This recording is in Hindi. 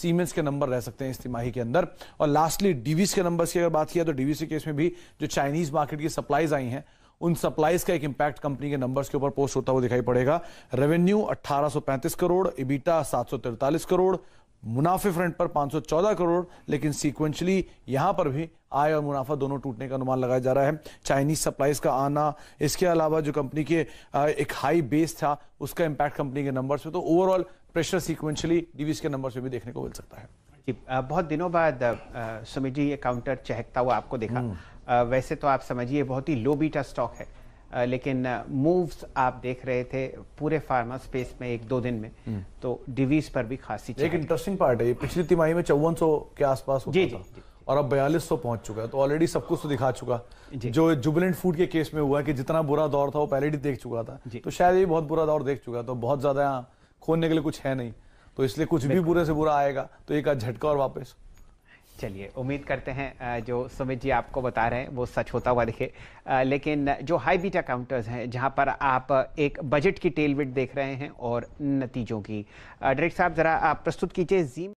सीमेंस के नंबर रह सकते हैं इस तिमाही के अंदर और लास्टली डीवीस के नंबर की अगर बात किया तो डीवीसी केस में भी जो चाइनीज मार्केट की सप्लाईज आई हैं उन सप्लाईज का एक इंपैक्ट कंपनी के नंबर्स के ऊपर पोस्ट होता हुआ दिखाई पड़ेगा रेवेन्यू 1835 करोड़ इबीटा सात करोड़ मुनाफे फ्रंट पर 514 करोड़ लेकिन सीक्वेंशली यहां पर भी आय और मुनाफा दोनों टूटने का अनुमान लगाया जा रहा है चाइनीज सप्लाईज का आना इसके अलावा जो कंपनी के एक हाई बेस था उसका इंपैक्ट कंपनी के नंबर्स पे तो ओवरऑल प्रेशर सीक्वेंशली डीवीस के नंबर्स पे भी देखने को मिल सकता है जी बहुत दिनों बाद सुमित जी ये काउंटर चहकता हुआ आपको देखा हम्म। वैसे तो आप समझिए बहुत ही लो बीटा स्टॉक है लेकिन मूव्स आप देख रहे थे पूरे फार्मा स्पेस में एक दो दिन में हम्म। तो डिवीज पर भी खासी एक इंटरेस्टिंग पार्ट है पिछली तिमाही में चौवन के आसपास जी, जी, जी, और अब बयालीस सौ पहुंच चुका है तो ऑलरेडी सब कुछ तो दिखा चुका जो जुबिलेंट फूड के केस में हुआ कि जितना बुरा दौर था वो पहले ही देख चुका था तो शायद ये बहुत बुरा दौर देख चुका तो बहुत ज्यादा खोलने के लिए कुछ है नहीं तो इसलिए कुछ भी बुरे से बुरा आएगा तो एक झटका और वापस चलिए उम्मीद करते हैं जो सुमित जी आपको बता रहे हैं वो सच होता हुआ दिखे लेकिन जो हाई बीटा काउंटर्स हैं जहां पर आप एक बजट की टेलविट देख रहे हैं और नतीजों की डायरेक्टर साहब ज़रा आप प्रस्तुत कीजिए जीम